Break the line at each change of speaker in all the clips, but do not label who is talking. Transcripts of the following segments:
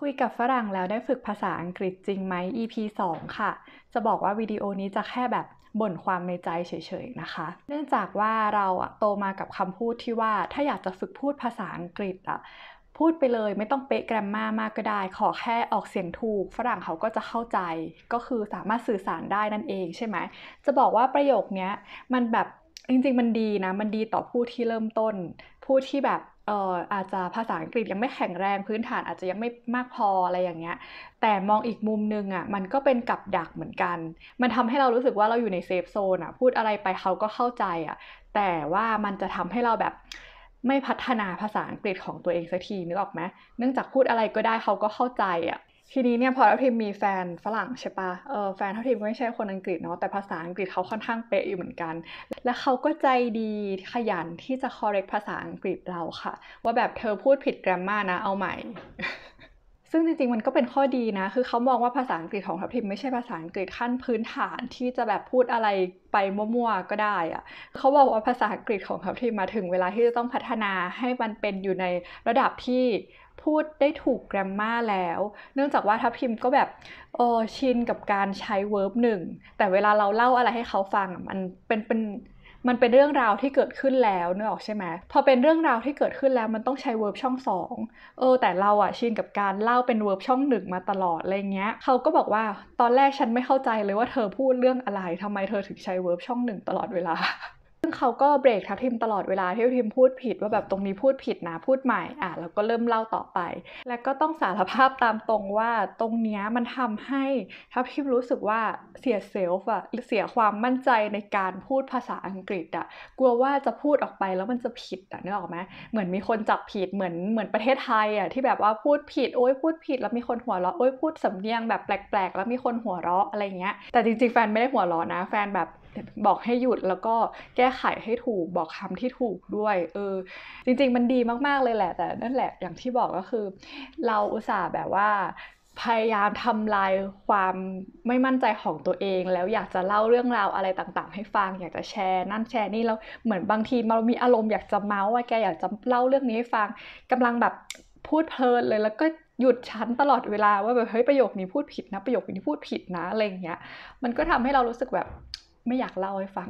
คุยกับฝรั่งแล้วได้ฝึกภาษาอังกฤษจริงไหม EP 2 ค่ะ จะบอกว่าวิดีโอนี้จะแค่แบบบ่นความในใจเฉยๆ นะคะ เนื่องจากว่าเราอะโตมากับคำพูดที่ว่าถ้าอยากจะฝึกพูดภาษาอังกฤษอะพูดไปเลยไม่ต้องเป๊ะแกรมมามากก็ได้ขอแค่ออกเสียงถูก ฝรั่งเขาก็จะเข้าใจก็คือสามารถสื่อสารได้นั่นเองใช่ไหม จะบอกว่าประโยคนี้มันแบบจริงๆ มันดีนะมันดีต่อผู้ที่เริ่มต้นผู้ที่แบบเอออาจจะภาษาอังกฤษยังไม่แข็งแรงพื้นฐานอาจจะยังไม่มากพออะไรอย่างเงี้ยแต่มองอีกมุมนึงอะ่ะมันก็เป็นกับดักเหมือนกัน มันทำให้เรารู้สึกว่าเราอยู่ในเซฟโซนอะ่ะพูดอะไรไปเขาก็เข้าใจอะ่ะแต่ว่ามันจะทำให้เราแบบไม่พัฒนาภาษาอังกฤษของตัวเองสักทีนึกออกไหมเนื่องจากพูดอะไรก็ได้เขาก็เข้าใจอะ่ะทีนี้เนี่ยพอทัพทิมมีแฟนฝรั่งใช่ปะเออแฟนทัพทิมก็ไม่ใช่คนอังกฤษเนาะแต่ภาษาอังกฤษเขาค่อนข้างเป๊ะอยู่เหมือนกัน และเขาก็ใจดีขยันที่จะ correct ภาษาอังกฤษเราค่ะ ว่าแบบเธอพูดผิดแกรมมานะเอาใหม่ซึ่งจริง ๆ มันก็เป็นข้อดีนะ คือเขามองว่าภาษาอังกฤษของทัพทิมไม่ใช่ภาษาอังกฤษขั้นพื้นฐานที่จะแบบพูดอะไรไปมั่ว ๆ ก็ได้อะเขาบอกว่าภาษาอังกฤษของทัพทิมมาถึงเวลาที่จะต้องพัฒนาให้มันเป็นอยู่ในระดับที่พูดได้ถูกแกรมมาแล้ว เนื่องจากว่าทัพพิมก็แบบโออชินกับการใช้เวิร์บหนึ่ง แต่เวลาเราเล่าอะไรให้เขาฟังมันเป็นเป็นมันเป็นเรื่องราวที่เกิดขึ้นแล้วเนอะใช่ไหมพอเป็นเรื่องราวที่เกิดขึ้นแล้วมันต้องใช้เวิร์บช่องสองเออ แต่เราอะชินกับการเล่าเป็นเวิร์บช่องหนึ่งมาตลอดอะไรเงี้ยเขาก็บอกว่า ตอนแรกฉันไม่เข้าใจเลยว่าเธอพูดเรื่องอะไรทำไมเธอถึงใช้เวิร์บช่องหนึ่งตลอดเวลาเขาก็เบรกทัพทิมตลอดเวลาที่ทิมพูดผิดว่าแบบตรงนี้พูดผิดนะ พูดใหม่อ่ะแล้วก็เริ่มเล่าต่อไป แล้วก็ต้องสารภาพตามตรงว่าตรงเนี้ยมันทำให้ทัพทิมรู้สึกว่าเสียเซลฟ์อ่ะเสียความมั่นใจในการพูดภาษาอังกฤษอ่ะกลัวว่าจะพูดออกไปแล้วมันจะผิดอ่ะนึกออกไหมเหมือนมีคนจับผิดเหมือนเหมือนประเทศไทยอ่ะที่แบบว่าพูดผิดโอ้ยพูดผิดแล้วมีคนหัวเราะโอ้ยพูดสำเนียงแบบแปลก ๆ แล้วมีคนหัวเราะอะไรเงี้ยแต่จริงๆแฟนไม่ได้หัวเราะนะแฟนแบบบอกให้หยุดแล้วก็แก้ไขให้ถูกบอกคำที่ถูกด้วย เออ จริงๆมันดีมากๆเลยแหละ แต่นั่นแหละอย่างที่บอกก็คือ เราอุตส่าห์แบบว่า พยายามทำลายความไม่มั่นใจของตัวเอง แล้วอยากจะเล่าเรื่องราวอะไรต่างๆ ให้ฟัง อยากจะแชร์ นั่นแชร์นี่แล้วเหมือนบางที เรามีอารมณ์อยากจะเมาส์ว่าแกอยากจะเล่า เรื่องนี้ให้ฟัง กำลังแบบพูดเพลินเลย แล้วก็หยุดชั้นตลอดเวลา ว่าแบบเฮ้ยประโยคนี้พูดผิด นะ ประโยคนี้พูดผิดนะอะไรเงี้ย มันก็ทำให้เรารู้สึกแบบไม่อยากเล่าให้ฟัง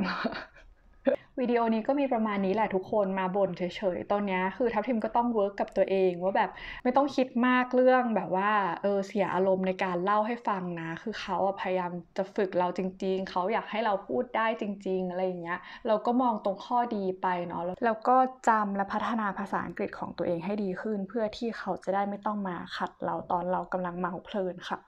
วิดีโอนี้ก็มีประมาณนี้แหละทุกคนมาบ่นเฉยๆ ตอนนี้คือทัพทิมก็ต้องเวิร์กกับตัวเองว่าแบบไม่ต้องคิดมากเรื่องแบบว่า เออเสียอารมณ์ในการเล่าให้ฟังนะ คือเขาพยายามจะฝึกเราจริง ๆเขาอยากให้เราพูดได้จริงๆอะไรอย่างเงี้ย เราก็มองตรงข้อดีไปเนาะแล้วก็จำและพัฒนาภาษาอังกฤษของตัวเองให้ดีขึ้น เพื่อที่เขาจะได้ไม่ต้องมาขัดเราตอนเรากำลังเมาเพลินค่ะ